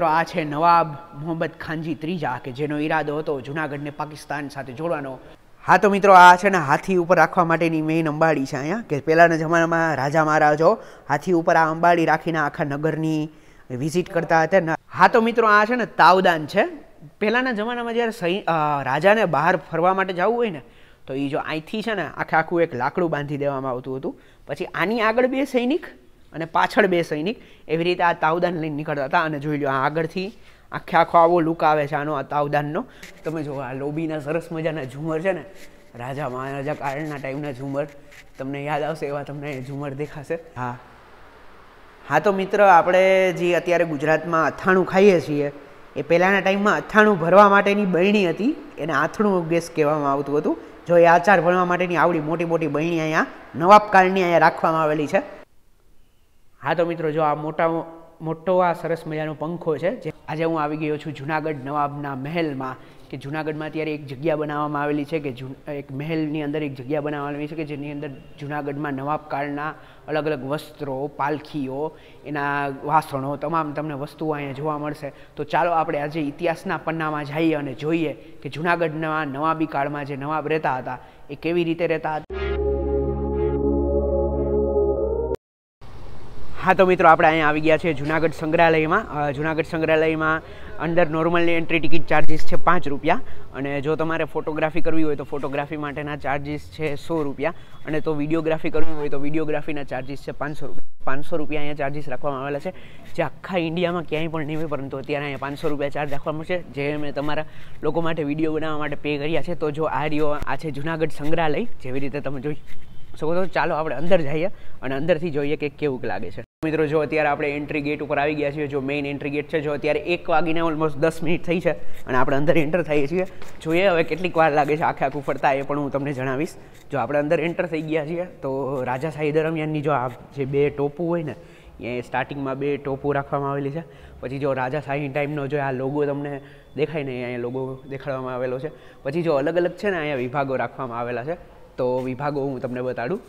આ છે નવાબ મોહમ્મદ ખાનજી ત્રીજા કે જેનો ઈરાદો હતો જુનાગઢને પાકિસ્તાન સાથે જોડવાનો હા તો મિત્રો આ છે ને હાથી ઉપર રાખવા માટેની મેઇન અંબાડી છે અહીંયા કે પહેલાંના જમાનામાં રાજા મહારાજો હાથી ઉપર આ અંબાડી રાખીને આખા નગરની વિઝિટ કરતા હતા ને હા તો મિત્રો આ છે ને તાવદાન છે પહેલાંના જમાનામાં જ્યારે સૈ રાજાને બહાર ફરવા માટે જવું હોય ને તો એ જો અહીંથી છે ને આખે આખું એક લાકડું બાંધી દેવામાં આવતું હતું પછી આની આગળ બે સૈનિક અને પાછળ બે સૈનિક એવી રીતે આ તાવદાન લઈને નીકળતા હતા અને જોઈ લો આ આગળથી આખે આખો આવો લુક આવે છે આનો આ તાવદાનનો તમે જુઓ આ લોબીના સરસ મજાના ઝુમર છે ને રાજા મહારાજા કારણના ટાઈમના ઝુમર તમને યાદ આવશે એવા તમને ઝુમર દેખાશે હા હા તો મિત્ર આપણે જે અત્યારે ગુજરાતમાં અથાણું ખાઈએ છીએ એ પહેલાંના ટાઈમમાં અથાણું ભરવા માટેની બહેણી હતી એને આથણું ગેસ કહેવામાં આવતું હતું જો એ આચાર ભરવા માટેની આવડી મોટી મોટી બહેણી અહીંયા નવાબકાળની અહીંયા રાખવામાં આવેલી છે હા તો મિત્રો જો આ મોટા મોટો આ સરસ મજાનો પંખો છે જે આજે હું આવી ગયો છું જુનાગઢ નવાબના મહેલમાં કે જુનાગઢમાં અત્યારે એક જગ્યા બનાવવામાં આવેલી છે કે એક મહેલની અંદર એક જગ્યા બનાવવામાં આવેલી છે કે જેની અંદર જુનાગઢમાં નવાબકાળના અલગ અલગ વસ્ત્રો પાલખીઓ એના વાસણો તમામ તમને વસ્તુઓ અહીંયા જોવા મળશે તો ચાલો આપણે આજે ઇતિહાસના પન્નામાં જઈએ અને જોઈએ કે જુનાગઢના નવાબી કાળમાં જે નવાબ રહેતા હતા એ કેવી રીતે રહેતા હતા હા તો મિત્રો આપણે અહીંયા આવી ગયા છે જુનાગઢ સંગ્રહાલયમાં જુનાગઢ સંગ્રહાલયમાં અંદર નોર્મલની એન્ટ્રી ટિકિટ ચાર્જિસ છે પાંચ રૂપિયા અને જો તમારે ફોટોગ્રાફી કરવી હોય તો ફોટોગ્રાફી માટેના ચાર્જિસ છે સો રૂપિયા અને તો વિડીયોગ્રાફી કરવી હોય તો વિડીયોગ્રાફીના ચાર્જિસ છે પાંચસો રૂપિયા પાંચસો રૂપિયા અહીંયા ચાર્જિસ રાખવામાં આવેલા છે જે આખા ઇન્ડિયામાં ક્યાંય પણ નહીં હોય પરંતુ અત્યારે અહીંયા પાંચસો રૂપિયા ચાર્જ રાખવામાં છે જે મેં તમારા લોકો માટે વિડીયો બનાવવા માટે પે કર્યા છે તો જો આ રહ્યો આ છે જુનાગઢ સંગ્રહાલય જેવી રીતે તમે જોઈ શકો તો ચાલો આપણે અંદર જઈએ અને અંદરથી જોઈએ કે કેવું લાગે છે મિત્રો જો અત્યારે આપણે એન્ટ્રી ગેટ ઉપર આવી ગયા છીએ જો મેઇન એન્ટ્રી ગેટ છે જો અત્યારે એક વાગીને ઓલમોસ્ટ દસ મિનિટ થઈ છે અને આપણે અંદર એન્ટર થઈએ છીએ જોઈએ હવે કેટલીક વાર લાગે છે આખે આખું ફરતા એ પણ હું તમને જણાવીશ જો આપણે અંદર એન્ટર થઈ ગયા છીએ તો રાજા રાજાશાહી દરમિયાનની જો આ જે બે ટોપું હોય ને એ સ્ટાર્ટિંગમાં બે ટોપું રાખવામાં આવેલી છે પછી જો રાજા રાજાશાહી ટાઈમનો જો આ લોગો તમને દેખાય ને અહીંયા લોગો દેખાડવામાં આવેલો છે પછી જો અલગ અલગ છે ને અહીંયા વિભાગો રાખવામાં આવેલા છે તો વિભાગો હું તમને બતાડું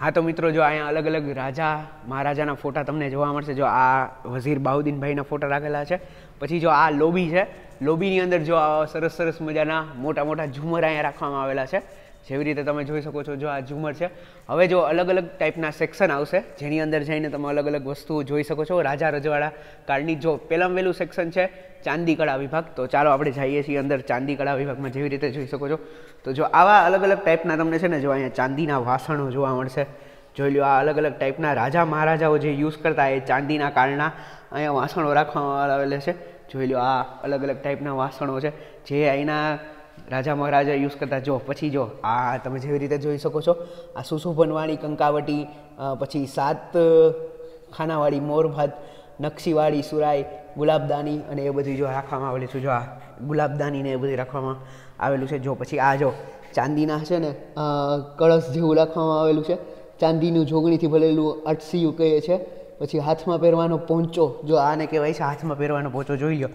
હા તો મિત્રો જો અહીંયા અલગ અલગ રાજા મહારાજાના ફોટા તમને જોવા મળશે જો આ વઝીર બાહુદ્દીનભાઈના ફોટા રાખેલા છે પછી જો આ લોબી છે લોબીની અંદર જો આ સરસ સરસ મજાના મોટા મોટા ઝુમર અહીંયા રાખવામાં આવેલા છે જેવી રીતે તમે જોઈ શકો છો જો આ ઝુમર છે હવે જો અલગ અલગ ટાઈપના સેક્શન આવશે જેની અંદર જઈને તમે અલગ અલગ વસ્તુઓ જોઈ શકો છો રાજા રજવાડા કાળની જો પહેલાં વહેલું સેક્શન છે ચાંદી કળા વિભાગ તો ચાલો આપણે જઈએ છીએ અંદર ચાંદી કળા વિભાગમાં જેવી રીતે જોઈ શકો છો તો જો આવા અલગ અલગ ટાઈપના તમને છે ને જો અહીંયા ચાંદીના વાસણો જોવા મળશે જોઈ લો આ અલગ અલગ ટાઈપના રાજા મહારાજાઓ જે યુઝ કરતા એ ચાંદીના કાળના અહીંયા વાસણો રાખવામાં આવેલા છે જોઈ લો આ અલગ અલગ ટાઈપના વાસણો છે જે અહીંના રાજા મહારાજા યુઝ કરતા જો પછી જો આ તમે જેવી રીતે જોઈ શકો છો આ સુશોભનવાળી કંકાવટી પછી સાત ખાનાવાળી મોરભાત નકશીવાળી સુરાઈ ગુલાબદાની અને એ બધી જો રાખવામાં આવેલી છે જો આ ગુલાબદાની ને એ બધી રાખવામાં આવેલું છે જો પછી આ જો ચાંદીના છે ને કળશ જેવું રાખવામાં આવેલું છે ચાંદીનું જોગણીથી ભરેલું અટસીયું કહે છે પછી હાથમાં પહેરવાનો પોંચો જો આને કહેવાય છે હાથમાં પહેરવાનો પોંચો જોઈ લો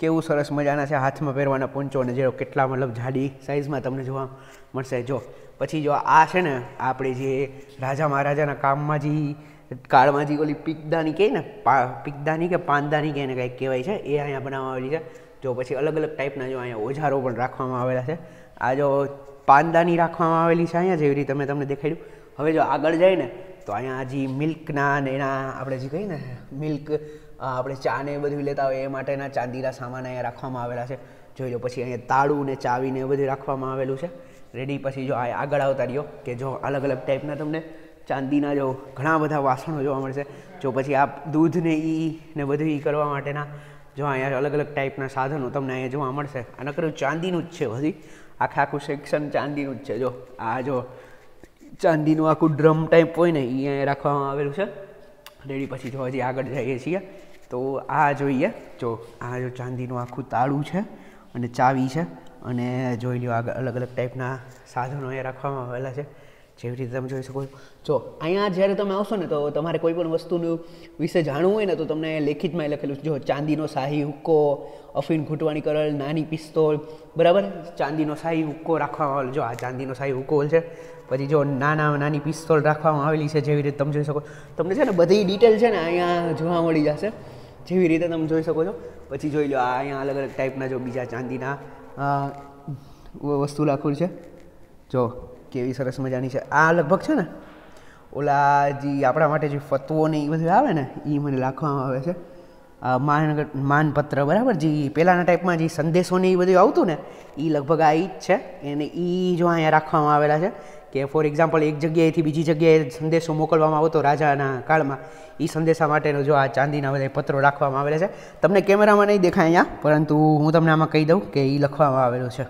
કેવું સરસ મજાના છે હાથમાં પહેરવાના પોંચો અને જે કેટલા મતલબ જાડી સાઇઝમાં તમને જોવા મળશે જો પછી જો આ છે ને આપણે જે રાજા મહારાજાના કામમાં જે કાળમાં જે ઓલી પિકદાની કહે ને પિકદાની કે પાંદાની કે એને કંઈક કહેવાય છે એ અહીંયા બનાવવામાં આવેલી છે જો પછી અલગ અલગ ટાઈપના જો અહીંયા ઓજારો પણ રાખવામાં આવેલા છે આ જો પાંદાની રાખવામાં આવેલી છે અહીંયા જેવી રીતે મેં તમને દેખાડ્યું હવે જો આગળ જાય ને તો અહીંયા જે મિલ્કના ને એના આપણે જે કહીએ ને મિલ્ક આપણે ચા ને એ બધું લેતા હોય એ માટેના ચાંદીના સામાન અહીંયા રાખવામાં આવેલા છે જોઈ લો પછી અહીંયા તાળું ને ચાવી ને એ બધું રાખવામાં આવેલું છે રેડી પછી જો આગળ આવતા રહ્યો કે જો અલગ અલગ ટાઈપના તમને ચાંદીના જો ઘણા બધા વાસણો જોવા મળશે જો પછી આ દૂધને એ ને બધું એ કરવા માટેના જો અહીંયા અલગ અલગ ટાઈપના સાધનો તમને અહીંયા જોવા મળશે આ નકરું ચાંદીનું જ છે બધી આખા આખું સેક્શન ચાંદીનું જ છે જો આ જો ચાંદીનું આખું ડ્રમ ટાઈપ હોય ને એ અહીંયા રાખવામાં આવેલું છે રેડી પછી જો હજી આગળ જઈએ છીએ તો આ જોઈએ જો આ જો ચાંદીનું આખું તાળું છે અને ચાવી છે અને જોઈ લો આગળ અલગ અલગ ટાઈપના સાધનો એ રાખવામાં આવેલા છે જેવી રીતે તમે જોઈ શકો છો જો અહીંયા જ્યારે તમે આવશો ને તો તમારે કોઈ પણ વસ્તુનું વિશે જાણવું હોય ને તો તમને લેખિતમાં એ લખેલું જો ચાંદીનો શાહી હુક્કો અફીણ ઘૂંટવાની કરલ નાની પિસ્તોલ બરાબર ચાંદીનો શાહી હુક્કો રાખવામાં આવેલો જો આ ચાંદીનો શાહી હુક્કો છે પછી જો નાના નાની પિસ્તોલ રાખવામાં આવેલી છે જેવી રીતે તમે જોઈ શકો તમને છે ને બધી ડિટેલ છે ને અહીંયા જોવા મળી જશે જેવી રીતે તમે જોઈ શકો છો પછી જોઈ લો આ અહીંયા અલગ અલગ ટાઈપના જો બીજા ચાંદીના વસ્તુ લાખું છે જો કેવી સરસ મજાની છે આ લગભગ છે ને ઓલા જે આપણા માટે જે ફતવો ને એ બધું આવે ને એ મને લાખવામાં આવે છે માનગઢ માનપત્ર બરાબર જે પહેલાંના ટાઈપમાં જે સંદેશોને એ બધું આવતું ને એ લગભગ આ ઈ જ છે એને એ જો અહીંયા રાખવામાં આવેલા છે કે ફોર એક્ઝામ્પલ એક જગ્યાએથી બીજી જગ્યાએ સંદેશો મોકલવામાં આવતો રાજાના કાળમાં એ સંદેશા માટેનો જો આ ચાંદીના બધા પત્રો રાખવામાં આવેલા છે તમને કેમેરામાં નહીં દેખાય અહીંયા પરંતુ હું તમને આમાં કહી દઉં કે એ લખવામાં આવેલો છે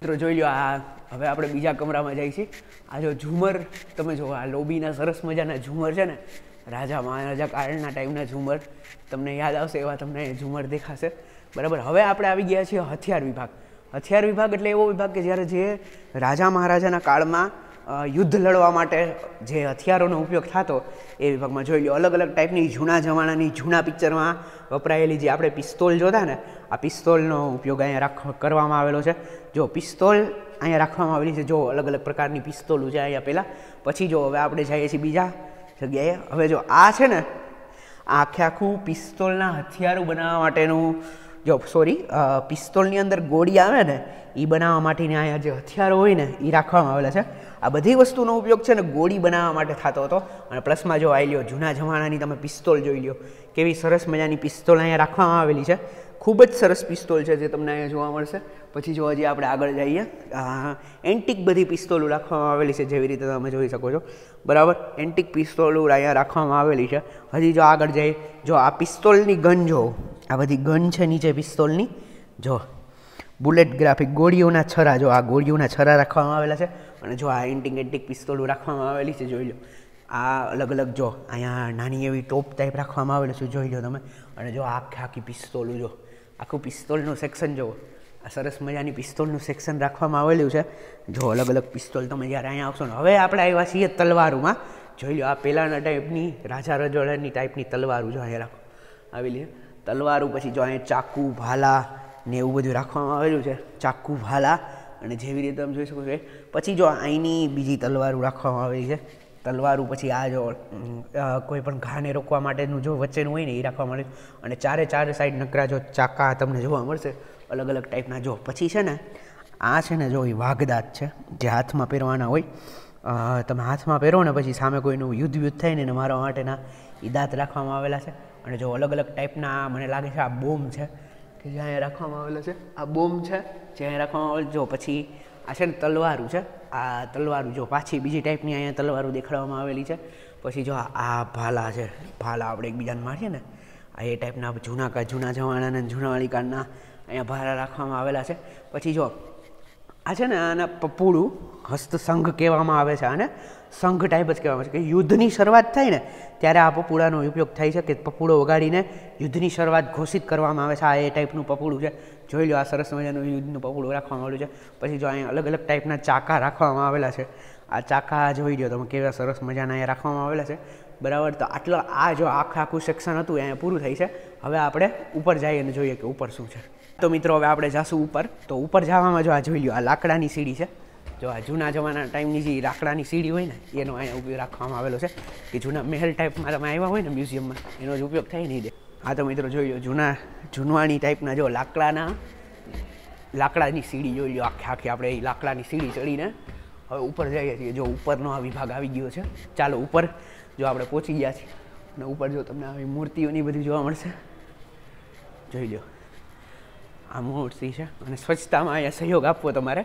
મિત્રો જોઈ લો આ હવે આપણે બીજા કમરામાં જઈએ છીએ આ જો ઝુમર તમે જો આ લોબીના સરસ મજાના ઝુમર છે ને રાજા મહારાજા કાળના ટાઈમના ઝુમર તમને યાદ આવશે એવા તમને ઝુમર દેખાશે બરાબર હવે આપણે આવી ગયા છીએ હથિયાર વિભાગ હથિયાર વિભાગ એટલે એવો વિભાગ કે જ્યારે જે રાજા મહારાજાના કાળમાં યુદ્ધ લડવા માટે જે હથિયારોનો ઉપયોગ થતો એ વિભાગમાં જોઈ લો અલગ અલગ ટાઈપની જૂના જમાનાની જૂના પિક્ચરમાં વપરાયેલી જે આપણે પિસ્તોલ જોતા ને આ પિસ્તોલનો ઉપયોગ અહીંયા રાખ કરવામાં આવેલો છે જો પિસ્તોલ અહીંયા રાખવામાં આવેલી છે જો અલગ અલગ પ્રકારની પિસ્તોલ છે અહીંયા પહેલાં પછી જો હવે આપણે જઈએ છીએ બીજા જગ્યાએ હવે જો આ છે ને આખે આખું પિસ્તોલના હથિયારો બનાવવા માટેનું જો સોરી પિસ્તોલની અંદર ગોળી આવે ને એ બનાવવા માટેની અહીંયા જે હથિયારો હોય ને એ રાખવામાં આવેલા છે આ બધી વસ્તુનો ઉપયોગ છે ને ગોળી બનાવવા માટે થતો હતો અને પ્લસમાં જો આવી લ્યો જૂના જમાનાની તમે પિસ્તોલ જોઈ લ્યો કેવી સરસ મજાની પિસ્તોલ અહીંયા રાખવામાં આવેલી છે ખૂબ જ સરસ પિસ્તોલ છે જે તમને અહીંયા જોવા મળશે પછી જો હજી આપણે આગળ જઈએ એન્ટિક બધી પિસ્તોલો રાખવામાં આવેલી છે જેવી રીતે તમે જોઈ શકો છો બરાબર એન્ટિક પિસ્તોલો અહીંયા રાખવામાં આવેલી છે હજી જો આગળ જઈએ જો આ પિસ્તોલની ગન જો આ બધી ગન છે નીચે પિસ્તોલની જો બુલેટ ગ્રાફિક ગોળીઓના છરા જો આ ગોળીઓના છરા રાખવામાં આવેલા છે અને જો આ એન્ટિક એન્ટિક પિસ્તોલો રાખવામાં આવેલી છે જોઈ લો આ અલગ અલગ જો અહીંયા નાની એવી ટોપ ટાઈપ રાખવામાં આવેલું છે જોઈ લો તમે અને જો આખી આખી પિસ્તોલું જો આખું પિસ્તોલનું સેક્શન જુઓ આ સરસ મજાની પિસ્તોલનું સેક્શન રાખવામાં આવેલું છે જો અલગ અલગ પિસ્તોલ તમે જ્યારે અહીંયા આવશો ને હવે આપણે આવ્યા છીએ તલવારોમાં જોઈ લો આ પહેલાંના ટાઈપની રાજા રજોડાની ટાઈપની તલવારું જો અહીંયા રાખો આવેલી છે તલવારો પછી જો અહીંયા ચાકુ ભાલા ને એવું બધું રાખવામાં આવેલું છે ચાકુ ભાલા અને જેવી રીતે તમે જોઈ શકો છો પછી જો અહીંની બીજી તલવારું રાખવામાં આવેલી છે તલવારું પછી આ જો કોઈ પણ ઘાને રોકવા માટેનું જો વચ્ચેનું હોય ને એ રાખવા મળે અને ચારે ચારે સાઈડ નકરા જો ચાકા તમને જોવા મળશે અલગ અલગ ટાઈપના જો પછી છે ને આ છે ને જો એ વાઘદાંત છે જે હાથમાં પહેરવાના હોય તમે હાથમાં પહેરો ને પછી સામે કોઈનું યુદ્ધ યુદ્ધ થાય ને મારવા માટેના એ દાંત રાખવામાં આવેલા છે અને જો અલગ અલગ ટાઈપના મને લાગે છે આ બોમ્બ છે કે જે અહીંયા રાખવામાં આવેલો છે આ બોમ્બ છે જે અહીંયા રાખવામાં આવેલો જો પછી આ છે ને તલવારું છે આ તલવારું જો પાછી બીજી ટાઈપની અહીંયા તલવારું દેખાડવામાં આવેલી છે પછી જો આ ભાલા છે ભાલા આપણે એકબીજાને મારીએ ને આ એ ટાઈપના જૂના કા જૂના જમાનાના જૂનાવાળી કાળના અહીંયા ભાલા રાખવામાં આવેલા છે પછી જો આ છે ને આના પપૂળું હસ્તસંઘ કહેવામાં આવે છે આને સંઘ ટાઈપ જ કહેવામાં આવે છે કે યુદ્ધની શરૂઆત થાય ને ત્યારે આ પપુડાનો ઉપયોગ થાય છે કે પપુડો વગાડીને યુદ્ધની શરૂઆત ઘોષિત કરવામાં આવે છે આ એ ટાઈપનું પપુડું છે જોઈ લો આ સરસ મજાનું યુદ્ધનું પપુડું રાખવામાં આવ્યું છે પછી જો અહીંયા અલગ અલગ ટાઈપના ચાકા રાખવામાં આવેલા છે આ ચાકા જોઈ લો તમે કેવા સરસ મજાના અહીંયા રાખવામાં આવેલા છે બરાબર તો આટલો આ જો આખા આખું સેક્શન હતું અહીંયા પૂરું થાય છે હવે આપણે ઉપર જઈએ અને જોઈએ કે ઉપર શું છે તો મિત્રો હવે આપણે જાશું ઉપર તો ઉપર જવામાં જો આ જોઈ લો આ લાકડાની સીડી છે જો આ જૂના જમાના ટાઈમની જે લાકડાની સીડી હોય ને એનો અહીંયા ઉપયોગ રાખવામાં આવેલો છે કે જૂના મહેલ ટાઈપમાં તમે આવ્યા હોય ને મ્યુઝિયમમાં એનો જ ઉપયોગ થાય નહીં દે આ તો મિત્રો જોઈ લો જૂના જૂનવાણી ટાઈપના જો લાકડાના લાકડાની સીડી જોઈ લો આખે આખી આપણે એ લાકડાની સીડી ચડીને હવે ઉપર જઈએ છીએ જો ઉપરનો આ વિભાગ આવી ગયો છે ચાલો ઉપર જો આપણે પહોંચી ગયા છીએ અને ઉપર જો તમને આવી મૂર્તિઓની બધી જોવા મળશે જોઈ લો આ મૂર્તિ છે અને સ્વચ્છતામાં અહીંયા સહયોગ આપવો તમારે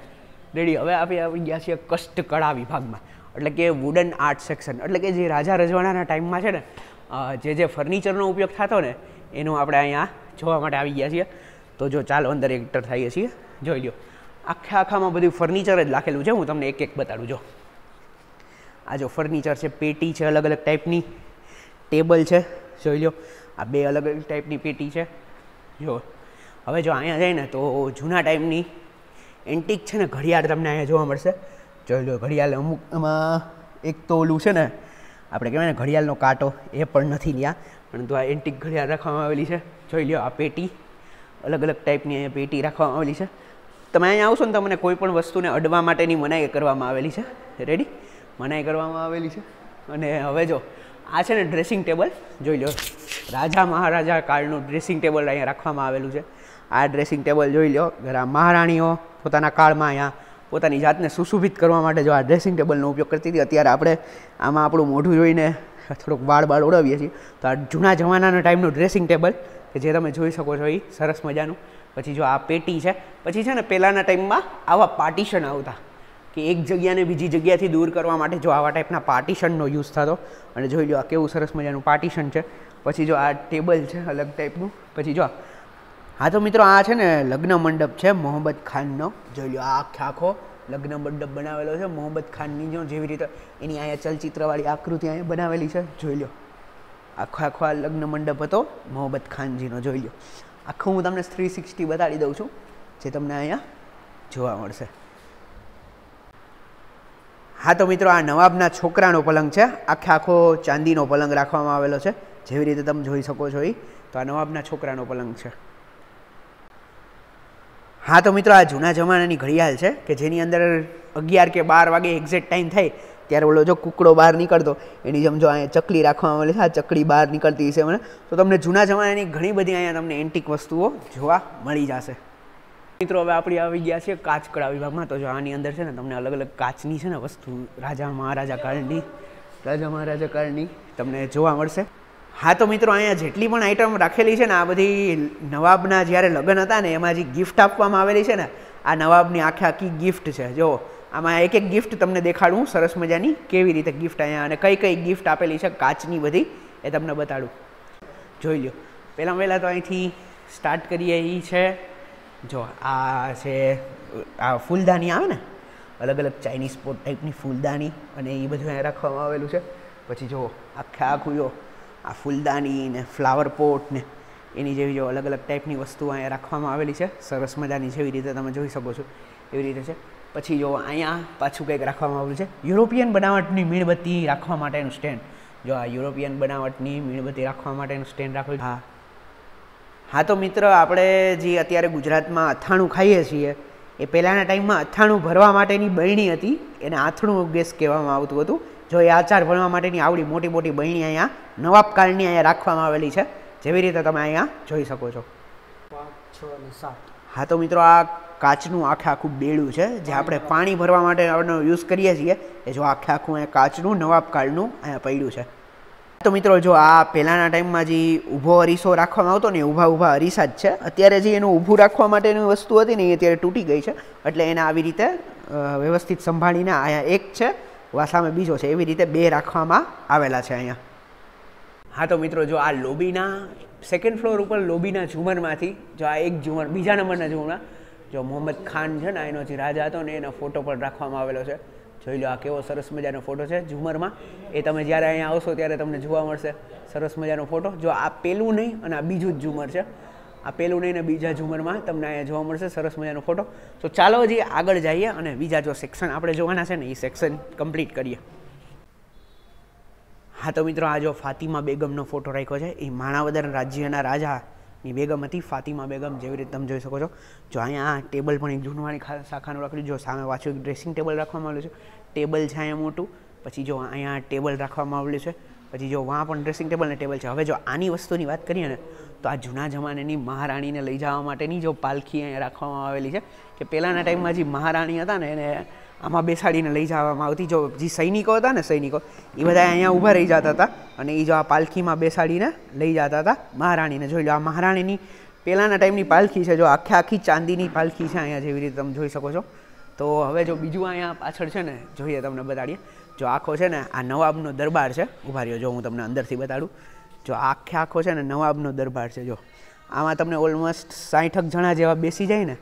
રેડી હવે આપણે આવી ગયા છીએ કષ્ટકળા વિભાગમાં એટલે કે વુડન આર્ટ સેક્શન એટલે કે જે રાજા રજવાડાના ટાઈમમાં છે ને જે જે ફર્નિચરનો ઉપયોગ થતો ને એનું આપણે અહીંયા જોવા માટે આવી ગયા છીએ તો જો ચાલો અંદર એક્ટર થઈએ છીએ જોઈ લો આખા આખામાં બધું ફર્નિચર જ લાખેલું છે હું તમને એક એક બતાડું જો આ જો ફર્નિચર છે પેટી છે અલગ અલગ ટાઈપની ટેબલ છે જોઈ લો આ બે અલગ અલગ ટાઈપની પેટી છે જો હવે જો અહીંયા ને તો જૂના ટાઈમની એન્ટિક છે ને ઘડિયાળ તમને અહીંયા જોવા મળશે જોઈ લો ઘડિયાળ અમુક એમાં એક તો ઓલું છે ને આપણે કહેવાય ને ઘડિયાળનો કાંટો એ પણ નથી લ્યા પરંતુ આ એન્ટિક ઘડિયાળ રાખવામાં આવેલી છે જોઈ લો આ પેટી અલગ અલગ ટાઈપની અહીંયા પેટી રાખવામાં આવેલી છે તમે અહીંયા આવશો ને તમને કોઈ પણ વસ્તુને અડવા માટેની મનાઈ કરવામાં આવેલી છે રેડી મનાઈ કરવામાં આવેલી છે અને હવે જો આ છે ને ડ્રેસિંગ ટેબલ જોઈ લો રાજા મહારાજા કાળનું ડ્રેસિંગ ટેબલ અહીંયા રાખવામાં આવેલું છે આ ડ્રેસિંગ ટેબલ જોઈ લો ઘરા મહારાણીઓ પોતાના કાળમાં અહીંયા પોતાની જાતને સુશોભિત કરવા માટે જો આ ડ્રેસિંગ ટેબલનો ઉપયોગ કરતી હતી અત્યારે આપણે આમાં આપણું મોઢું જોઈને થોડુંક વાળ બાળ ઉડાવીએ છીએ તો આ જૂના જમાનાના ટાઈમનું ડ્રેસિંગ ટેબલ કે જે તમે જોઈ શકો છો એ સરસ મજાનું પછી જો આ પેટી છે પછી છે ને પહેલાંના ટાઈમમાં આવા પાર્ટીશન આવતા કે એક જગ્યાને બીજી જગ્યાથી દૂર કરવા માટે જો આવા ટાઈપના પાર્ટીશનનો યુઝ થતો અને જોઈ લો આ કેવું સરસ મજાનું પાર્ટીશન છે પછી જો આ ટેબલ છે અલગ ટાઈપનું પછી જો હા તો મિત્રો આ છે ને લગ્ન મંડપ છે મોહમ્મદ ખાનનો જોઈ લો આખે આખો લગ્ન મંડપ બનાવેલો છે મોહમ્મદ ખાનની જો જેવી રીતે એની અહીંયા ચલચિત્રવાળી આકૃતિ અહીંયા બનાવેલી છે જોઈ લો આખો આખો આ લગ્ન મંડપ હતો મોહમ્મદ ખાનજીનો જોઈ લો આખું હું તમને થ્રી સિક્સટી બતાડી દઉં છું જે તમને અહીંયા જોવા મળશે હા તો મિત્રો આ નવાબના છોકરાનો પલંગ છે આખે આખો ચાંદીનો પલંગ રાખવામાં આવેલો છે જેવી રીતે તમે જોઈ શકો છો એ તો આ નવાબના છોકરાનો પલંગ છે હા તો મિત્રો આ જૂના જમાનાની ઘડિયાળ છે કે જેની અંદર અગિયાર કે બાર વાગે એક્ઝેક્ટ ટાઈમ થાય ત્યારે ઓલો જો કુકડો બહાર નીકળતો એની જેમ જો અહીંયા ચકલી રાખવામાં આવેલી છે આ ચકડી બહાર નીકળતી છે મને તો તમને જૂના જમાનાની ઘણી બધી અહીંયા તમને એન્ટિક વસ્તુઓ જોવા મળી જશે મિત્રો હવે આપણે આવી ગયા છીએ કાચકળા વિભાગમાં તો જો આની અંદર છે ને તમને અલગ અલગ કાચની છે ને વસ્તુ રાજા મહારાજા કાળની રાજા મહારાજા કાળની તમને જોવા મળશે હા તો મિત્રો અહીંયા જેટલી પણ આઈટમ રાખેલી છે ને આ બધી નવાબના જ્યારે લગ્ન હતા ને એમાં જે ગિફ્ટ આપવામાં આવેલી છે ને આ નવાબની આખે આખી ગિફ્ટ છે જો આમાં એક એક ગિફ્ટ તમને દેખાડું સરસ મજાની કેવી રીતે ગિફ્ટ અહીંયા અને કઈ કઈ ગિફ્ટ આપેલી છે કાચની બધી એ તમને બતાડું જોઈ લો પહેલાં પહેલાં તો અહીંથી સ્ટાર્ટ કરીએ એ છે જો આ છે આ ફૂલદાની આવે ને અલગ અલગ ચાઇનીઝ પોટ ટાઈપની ફૂલદાની અને એ બધું અહીંયા રાખવામાં આવેલું છે પછી જો આખે આખું જો આ ફૂલદાની ને ફ્લાવર પોટ ને એની જેવી જો અલગ અલગ ટાઈપની વસ્તુઓ અહીંયા રાખવામાં આવેલી છે સરસ મજાની જેવી રીતે તમે જોઈ શકો છો એવી રીતે છે પછી જો અહીંયા પાછું કંઈક રાખવામાં આવ્યું છે યુરોપિયન બનાવટની મીણબત્તી રાખવા માટેનું સ્ટેન્ડ જો આ યુરોપિયન બનાવટની મીણબત્તી રાખવા માટેનું સ્ટેન્ડ રાખ્યું હા હા તો મિત્ર આપણે જે અત્યારે ગુજરાતમાં અથાણું ખાઈએ છીએ એ પહેલાંના ટાઈમમાં અથાણું ભરવા માટેની બહેણી હતી એને આથણું ગેસ કહેવામાં આવતું હતું જો એ આચાર ભરવા માટેની આવડી મોટી મોટી બહેણી અહીંયા નવાબ કાળની અહીંયા રાખવામાં આવેલી છે જેવી રીતે તમે અહીંયા જોઈ શકો છો હા તો મિત્રો આ કાચનું આખે આખું બેડું છે જે આપણે પાણી ભરવા માટે યુઝ કરીએ છીએ એ જો આખે આખું અહીંયા કાચનું નવાબ કાળનું અહીંયા પડ્યું છે તો મિત્રો જો આ પહેલાંના ટાઈમમાં જે ઊભો અરીસો રાખવામાં આવતો ને ઊભા ઊભા અરીસા જ છે અત્યારે જે એનું ઊભું રાખવા માટેની વસ્તુ હતી ને એ અત્યારે તૂટી ગઈ છે એટલે એને આવી રીતે વ્યવસ્થિત સંભાળીને અહીંયા એક છે વા સામે બીજો છે એવી રીતે બે રાખવામાં આવેલા છે અહીંયા હા તો મિત્રો જો આ લોબીના સેકન્ડ ફ્લોર ઉપર લોબીના ઝુમરમાંથી જો આ એક ઝુમર બીજા નંબરના ઝુમરમાં જો મોહમ્મદ ખાન છે ને એનો જે રાજા હતો ને એનો ફોટો પણ રાખવામાં આવેલો છે જોઈ લો આ કેવો સરસ મજાનો ફોટો છે ઝુમરમાં એ તમે જ્યારે અહીંયા આવશો ત્યારે તમને જોવા મળશે સરસ મજાનો ફોટો જો આ પેલું નહીં અને આ બીજું જ ઝુમર છે આ પેલું નહીં ને બીજા ઝુમરમાં તમને અહીંયા જોવા મળશે સરસ મજાનો ફોટો તો ચાલો હજી આગળ જઈએ અને બીજા જો સેક્શન આપણે જોવાના છે ને એ સેક્શન કમ્પ્લીટ કરીએ હા તો મિત્રો આ જો ફાતિમા બેગમનો ફોટો રાખ્યો છે એ માણાવદર રાજ્યના રાજાની બેગમ હતી ફાતિમા બેગમ જેવી રીતે તમે જોઈ શકો છો જો અહીંયા આ ટેબલ પણ એક જૂનવાણી શાખાનું રાખ્યું જો સામે પાછું એક ડ્રેસિંગ ટેબલ રાખવામાં આવ્યું છે ટેબલ છે અહીંયા મોટું પછી જો અહીંયા ટેબલ રાખવામાં આવેલું છે પછી જો વાં પણ ડ્રેસિંગ ટેબલ ને ટેબલ છે હવે જો આની વસ્તુની વાત કરીએ ને તો આ જૂના જમાનાની મહારાણીને લઈ જવા માટેની જો પાલખી અહીંયા રાખવામાં આવેલી છે કે પહેલાંના ટાઈમમાં જે મહારાણી હતા ને એને આમાં બેસાડીને લઈ જવામાં આવતી જો જે સૈનિકો હતા ને સૈનિકો એ બધા અહીંયા ઊભા રહી જતા હતા અને એ જો આ પાલખીમાં બેસાડીને લઈ જતા હતા મહારાણીને જોઈ લો આ મહારાણીની પહેલાંના ટાઈમની પાલખી છે જો આખે આખી ચાંદીની પાલખી છે અહીંયા જેવી રીતે તમે જોઈ શકો છો તો હવે જો બીજું અહીંયા પાછળ છે ને જોઈએ તમને બતાડીએ જો આખો છે ને આ નવાબનો દરબાર છે ઊભા રહ્યો જો હું તમને અંદરથી બતાડું જો આખે આખો છે ને નવાબનો દરબાર છે જો આમાં તમને ઓલમોસ્ટ સાઠક જણા જેવા બેસી જાય ને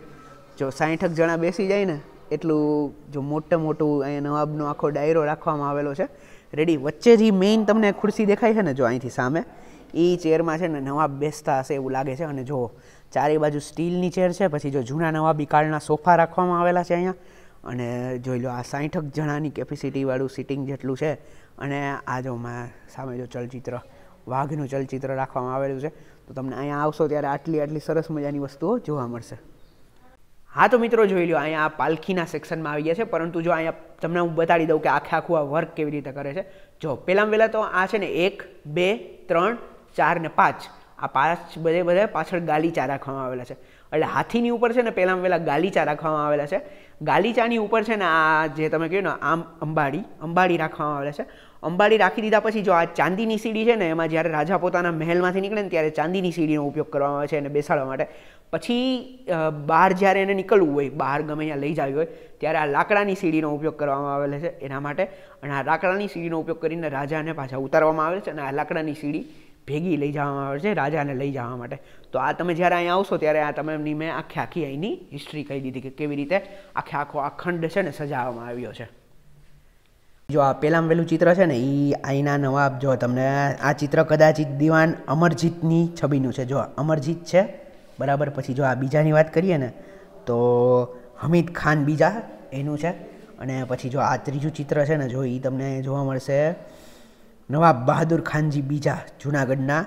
જો સાઠક જણા બેસી જાય ને એટલું જો મોટું મોટું અહીંયા નવાબનો આખો ડાયરો રાખવામાં આવેલો છે રેડી વચ્ચે જે મેઇન તમને ખુરશી દેખાય છે ને જો અહીંથી સામે એ ચેરમાં છે ને નવાબ બેસતા હશે એવું લાગે છે અને જો ચારે બાજુ સ્ટીલની ચેર છે પછી જો જૂના નવાબી કાળના સોફા રાખવામાં આવેલા છે અહીંયા અને જોઈ લો આ સાઠક જણાની કેપેસિટીવાળું સિટિંગ જેટલું છે અને આ જો મેં સામે જો ચલચિત્ર વાઘનું ચલચિત્ર રાખવામાં આવેલું છે તો તમને અહીંયા આવશો ત્યારે આટલી આટલી સરસ મજાની વસ્તુઓ જોવા મળશે હા તો મિત્રો જોઈ લો અહીંયા આ પાલખીના સેક્શનમાં આવી ગયા છે પરંતુ જો અહીંયા તમને હું બતાડી દઉં કે આખે આખું આ વર્ક કેવી રીતે કરે છે જો પહેલાં પહેલાં તો આ છે ને એક બે ત્રણ ચાર ને પાંચ આ પાંચ બધે બધે પાછળ ગાલીચા રાખવામાં આવેલા છે એટલે હાથીની ઉપર છે ને પહેલાં પહેલાં ગાલીચા રાખવામાં આવેલા છે ગાલીચાની ઉપર છે ને આ જે તમે કહ્યું ને આમ અંબાડી અંબાડી રાખવામાં આવેલા છે અંબાડી રાખી દીધા પછી જો આ ચાંદીની સીડી છે ને એમાં જ્યારે રાજા પોતાના મહેલમાંથી નીકળે ને ત્યારે ચાંદીની સીડીનો ઉપયોગ કરવામાં આવે છે એને બેસાડવા માટે પછી બહાર જ્યારે એને નીકળવું હોય બહાર ગમે ત્યાં લઈ જવી હોય ત્યારે આ લાકડાની સીડીનો ઉપયોગ કરવામાં આવેલો છે એના માટે અને આ લાકડાની સીડીનો ઉપયોગ કરીને રાજાને પાછા ઉતારવામાં આવે છે અને આ લાકડાની સીડી ભેગી લઈ જવામાં આવે છે રાજાને લઈ જવા માટે તો આ તમે જ્યારે અહીંયા આવશો ત્યારે આ તમે મેં આખી આખી અહીંની હિસ્ટ્રી કહી દીધી કે કેવી રીતે આખે આખો અખંડ છે ને સજાવવામાં આવ્યો છે જો આ પહેલાં વહેલું ચિત્ર છે ને એ અહીંના નવાબ જો તમને આ ચિત્ર કદાચિત દિવાન અમરજીતની છબીનું છે જો અમરજીત છે બરાબર પછી જો આ બીજાની વાત કરીએ ને તો હમીદ ખાન બીજા એનું છે અને પછી જો આ ત્રીજું ચિત્ર છે ને જો એ તમને જોવા મળશે નવાબ બહાદુર ખાનજી બીજા જુનાગઢના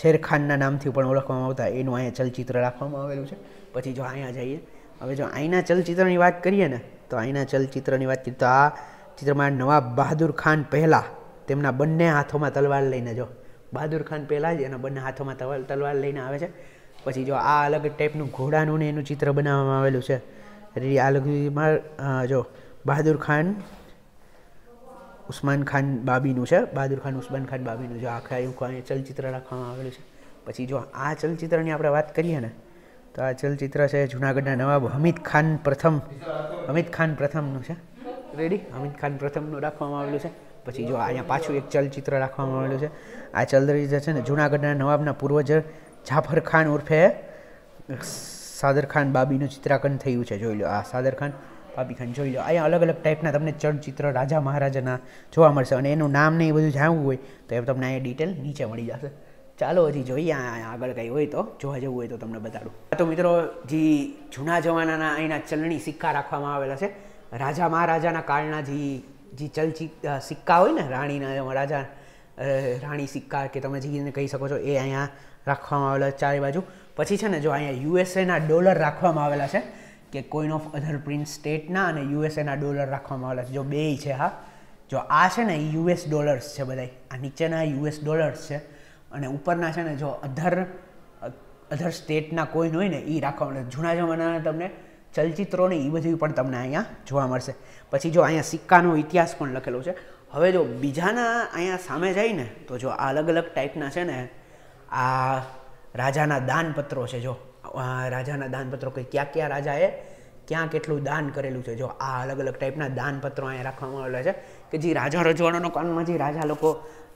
શેરખાનના નામથી પણ ઓળખવામાં આવતા એનું અહીંયા ચલચિત્ર રાખવામાં આવેલું છે પછી જો અહીંયા જઈએ હવે જો અહીંના ચલચિત્રની વાત કરીએ ને તો અહીંના ચલચિત્રની વાત કરીએ તો આ ચિત્રમાં નવાબ બહાદુર ખાન પહેલાં તેમના બંને હાથોમાં તલવાર લઈને જો બહાદુર ખાન પહેલાં જ એના બંને હાથોમાં તલવાર લઈને આવે છે પછી જો આ અલગ ટાઈપનું ઘોડાનું ને એનું ચિત્ર બનાવવામાં આવેલું છે આ લગીમાં જો બહાદુર ખાન ઉસ્માન ખાન બાબીનું છે બહાદુર ખાન ઉસ્માન ખાન બાબીનું જો આખા એવું કાંઈ ચલચિત્ર રાખવામાં આવેલું છે પછી જો આ ચલચિત્રની આપણે વાત કરીએ ને તો આ ચલચિત્ર છે જુનાગઢના નવાબ હમીદ ખાન પ્રથમ હમિદ ખાન પ્રથમનું છે રેડી હમીદ ખાન પ્રથમનું રાખવામાં આવેલું છે પછી જો અહીંયા પાછું એક ચલચિત્ર રાખવામાં આવેલું છે આ ચલચિત્ર છે ને જુનાગઢના નવાબના પૂર્વજ જાફર ખાન ઉર્ફે સાદર ખાન બાબીનું ચિત્રાંકન થયું છે જોઈ લો આ સાદર ખાન બાબી ખાન જોઈ લો અહીંયા અલગ અલગ ટાઈપના તમને ચળચિત્ર રાજા મહારાજાના જોવા મળશે અને એનું નામ ને એ બધું જાણવું હોય તો એ તમને અહીંયા ડિટેલ નીચે મળી જશે ચાલો હજી જોઈએ આગળ કંઈ હોય તો જોવા જવું હોય તો તમને બતાડું તો મિત્રો જે જૂના જમાનાના અહીંના ચલણી સિક્કા રાખવામાં આવેલા છે રાજા મહારાજાના કાળના જે જે ચલચિ સિક્કા હોય ને રાણીના રાજા રાણી સિક્કા કે તમે જેને કહી શકો છો એ અહીંયા રાખવામાં આવેલા ચારે બાજુ પછી છે ને જો અહીંયા યુએસએના ડોલર રાખવામાં આવેલા છે કે કોઈન ઓફ અધર પ્રિન્ટ સ્ટેટના અને યુએસએના ડોલર રાખવામાં આવેલા છે જો બે છે હા જો આ છે ને એ યુએસ ડોલર્સ છે બધા આ નીચેના યુએસ ડોલર્સ છે અને ઉપરના છે ને જો અધર અધર સ્ટેટના કોઈન હોય ને એ રાખવામાં જૂના જમાનાના તમને ચલચિત્રો ને એ બધું પણ તમને અહીંયા જોવા મળશે પછી જો અહીંયા સિક્કાનો ઇતિહાસ પણ લખેલો છે હવે જો બીજાના અહીંયા સામે જઈને તો જો આ અલગ અલગ ટાઈપના છે ને આ રાજાના દાનપત્રો છે જો રાજાના દાનપત્રો કે ક્યાં ક્યાં રાજાએ ક્યાં કેટલું દાન કરેલું છે જો આ અલગ અલગ ટાઈપના દાનપત્રો અહીંયા રાખવામાં આવેલા છે કે જે રાજા રજવાડાનો કાનમાં જે રાજા લોકો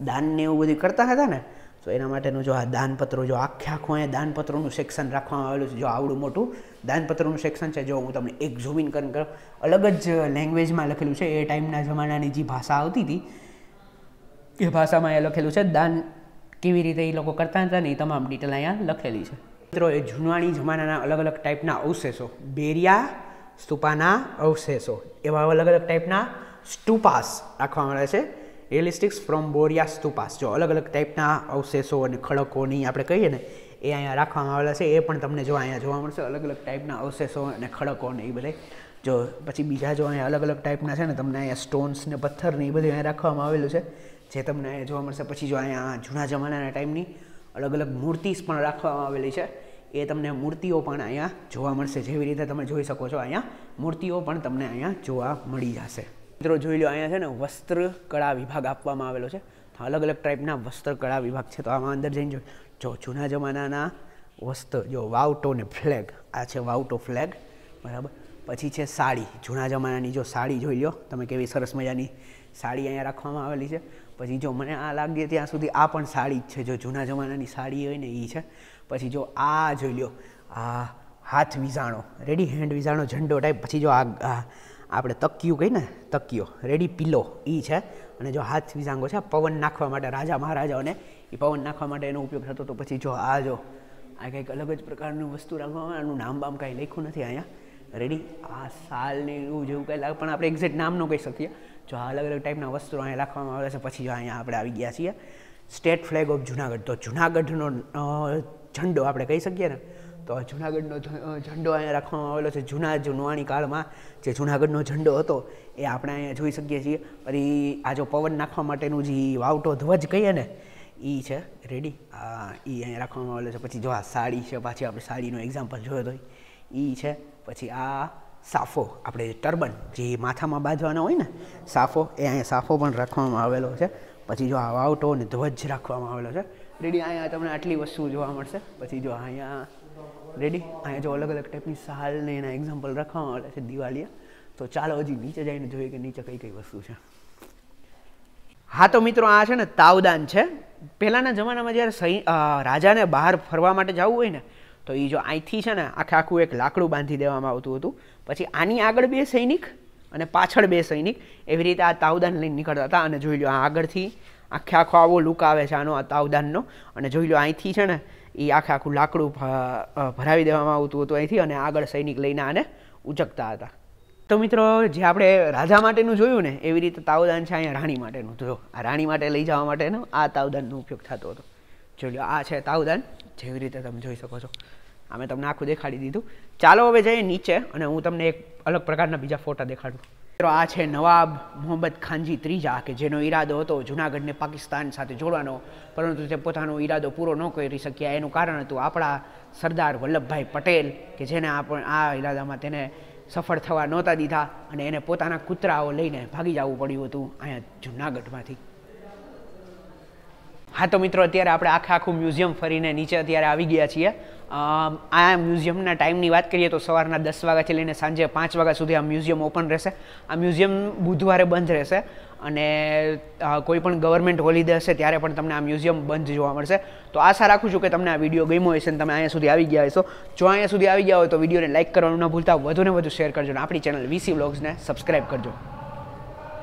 દાનને એવું બધું કરતા હતા ને તો એના માટેનું જો આ દાનપત્રો જો આખે આખું અહીંયા દાનપત્રોનું સેક્શન રાખવામાં આવેલું છે જો આવડું મોટું દાનપત્રોનું સેક્શન છે જો હું તમને એક ઝૂમિન કરીને અલગ જ લેંગ્વેજમાં લખેલું છે એ ટાઈમના જમાનાની જે ભાષા આવતી હતી એ ભાષામાં એ લખેલું છે દાન કેવી રીતે એ લોકો કરતા હતા ને એ તમામ ડિટેલ અહીંયા લખેલી છે મિત્રો એ જૂનવાણી જમાનાના અલગ અલગ ટાઈપના અવશેષો બેરિયા સ્તુપાના અવશેષો એવા અલગ અલગ ટાઈપના સ્ટુપાસ રાખવામાં આવે છે રિયલિસ્ટિક્સ ફ્રોમ બોરિયા સ્તુપાસ જો અલગ અલગ ટાઈપના અવશેષો અને ખડકોની આપણે કહીએ ને એ અહીંયા રાખવામાં આવેલા છે એ પણ તમને જો અહીંયા જોવા મળશે અલગ અલગ ટાઈપના અવશેષો અને ખડકો ને એ બધે જો પછી બીજા જો અહીંયા અલગ અલગ ટાઈપના છે ને તમને અહીંયા સ્ટોન્સ ને પથ્થર ને એ બધું અહીંયા રાખવામાં આવેલું છે જે તમને જોવા મળશે પછી જો અહીંયા જૂના જમાનાના ટાઈમની અલગ અલગ મૂર્તિસ પણ રાખવામાં આવેલી છે એ તમને મૂર્તિઓ પણ અહીંયા જોવા મળશે જેવી રીતે તમે જોઈ શકો છો અહીંયા મૂર્તિઓ પણ તમને અહીંયા જોવા મળી જશે મિત્રો જોઈ લો અહીંયા છે ને વસ્ત્ર કળા વિભાગ આપવામાં આવેલો છે અલગ અલગ ટાઈપના વસ્ત્ર કળા વિભાગ છે તો આમાં અંદર જઈને જો જૂના જમાનાના વસ્ત્ર જો વાવટો ને ફ્લેગ આ છે વાવટો ફ્લેગ બરાબર પછી છે સાડી જૂના જમાનાની જો સાડી જોઈ લો તમે કેવી સરસ મજાની સાડી અહીંયા રાખવામાં આવેલી છે પછી જો મને આ લાગે ત્યાં સુધી આ પણ સાડી જ છે જો જૂના જમાનાની સાડી હોય ને એ છે પછી જો આ જોઈ લો આ હાથ વિઝાણો રેડી હેન્ડ વિઝાણો ઝંડો ટાઈપ પછી જો આ આપણે તકિયું કહીને તકિયો રેડી પીલો એ છે અને જો હાથ વિઝાંગો છે પવન નાખવા માટે રાજા મહારાજાઓને એ પવન નાખવા માટે એનો ઉપયોગ થતો હતો પછી જો આ જો આ કંઈક અલગ જ પ્રકારનું વસ્તુ રાખવામાં એનું નામ બામ કાંઈ લખ્યું નથી અહીંયા રેડી આ સાલને એવું જેવું કાંઈ લાગે પણ આપણે એક્ઝેક્ટ નામ ન કહી શકીએ જો આ અલગ અલગ ટાઈપના વસ્ત્રો અહીંયા રાખવામાં આવે છે પછી જો અહીંયા આપણે આવી ગયા છીએ સ્ટેટ ફ્લેગ ઓફ જુનાગઢ તો જુનાગઢનો ઝંડો આપણે કહી શકીએ ને તો જુનાગઢનો ઝંડો અહીંયા રાખવામાં આવેલો છે જૂના જુનવાણી કાળમાં જે જુનાગઢનો ઝંડો હતો એ આપણે અહીંયા જોઈ શકીએ છીએ પછી આ જો પવન નાખવા માટેનું જે વાવટો ધ્વજ કહીએ ને એ છે રેડી આ એ અહીંયા રાખવામાં આવેલો છે પછી જો આ સાડી છે પાછી આપણે સાડીનો એક્ઝામ્પલ જોયો તો એ છે પછી આ સાફો આપણે ટર્બન જે માથામાં બાંધવાના હોય ને સાફો એ અહીંયા સાફો પણ રાખવામાં આવેલો છે પછી જો આ વાવટો અને ધ્વજ રાખવામાં આવેલો છે રેડી અહીંયા તમને આટલી વસ્તુ જોવા મળશે પછી જો અહીંયા રેડી અહીંયા જો અલગ અલગ ટાઈપની સાલને એના એક્ઝામ્પલ રાખવામાં આવેલા છે દિવાળીએ તો ચાલો હજી નીચે જઈને જોઈએ કે નીચે કઈ કઈ વસ્તુ છે હા તો મિત્રો આ છે ને તાવદાન છે પહેલાંના જમાનામાં જ્યારે રાજાને બહાર ફરવા માટે જવું હોય ને તો એ જો અહીંથી છે ને આખે આખું એક લાકડું બાંધી દેવામાં આવતું હતું પછી આની આગળ બે સૈનિક અને પાછળ બે સૈનિક એવી રીતે આ તાવદાન લઈને નીકળતા હતા અને જોઈ લો આ આગળથી આખે આખો આવો લુક આવે છે આનો આ તાવદાનનો અને જોઈ લો અહીંથી છે ને એ આખે આખું લાકડું ભરાવી દેવામાં આવતું હતું અહીંથી અને આગળ સૈનિક લઈને આને ઉચકતા હતા તો મિત્રો જે આપણે રાજા માટેનું જોયું ને એવી રીતે તાવદાન છે અહીંયા રાણી માટેનું જો આ રાણી માટે લઈ જવા માટેનો આ તાવદાનનો ઉપયોગ થતો હતો જોઈ લો આ છે તાવદાન જેવી રીતે તમે જોઈ શકો છો અમે તમને આખું દેખાડી દીધું ચાલો હવે જઈએ નીચે અને હું તમને એક અલગ પ્રકારના બીજા ફોટા દેખાડું મિત્રો આ છે નવાબ મોહમ્મદ ખાનજી ત્રીજા કે જેનો ઈરાદો હતો જુનાગઢને પાકિસ્તાન સાથે જોડવાનો પરંતુ તે પોતાનો ઈરાદો પૂરો ન કરી શક્યા એનું કારણ હતું આપણા સરદાર વલ્લભભાઈ પટેલ કે જેને આપણે આ ઈરાદામાં તેને સફળ થવા નહોતા દીધા અને એને પોતાના કૂતરાઓ લઈને ભાગી જવું પડ્યું હતું અહીંયા જુનાગઢમાંથી હા તો મિત્રો અત્યારે આપણે આખા આખું મ્યુઝિયમ ફરીને નીચે અત્યારે આવી ગયા છીએ આ મ્યુઝિયમના ટાઈમની વાત કરીએ તો સવારના દસ વાગ્યાથી લઈને સાંજે પાંચ વાગ્યા સુધી આ મ્યુઝિયમ ઓપન રહેશે આ મ્યુઝિયમ બુધવારે બંધ રહેશે અને કોઈ પણ ગવર્મેન્ટ હોલિડે હશે ત્યારે પણ તમને આ મ્યુઝિયમ બંધ જોવા મળશે તો આશા રાખું છું કે તમને આ વિડીયો ગમ્યો હશે અને તમે અહીંયા સુધી આવી ગયા હશો જો અહીંયા સુધી આવી ગયા હોય તો વિડીયોને લાઇક કરવાનું ન ભૂલતા વધુને વધુ શેર કરજો અને આપણી ચેનલ વીસી બ્લોગ્સને સબસ્ક્રાઈબ કરજો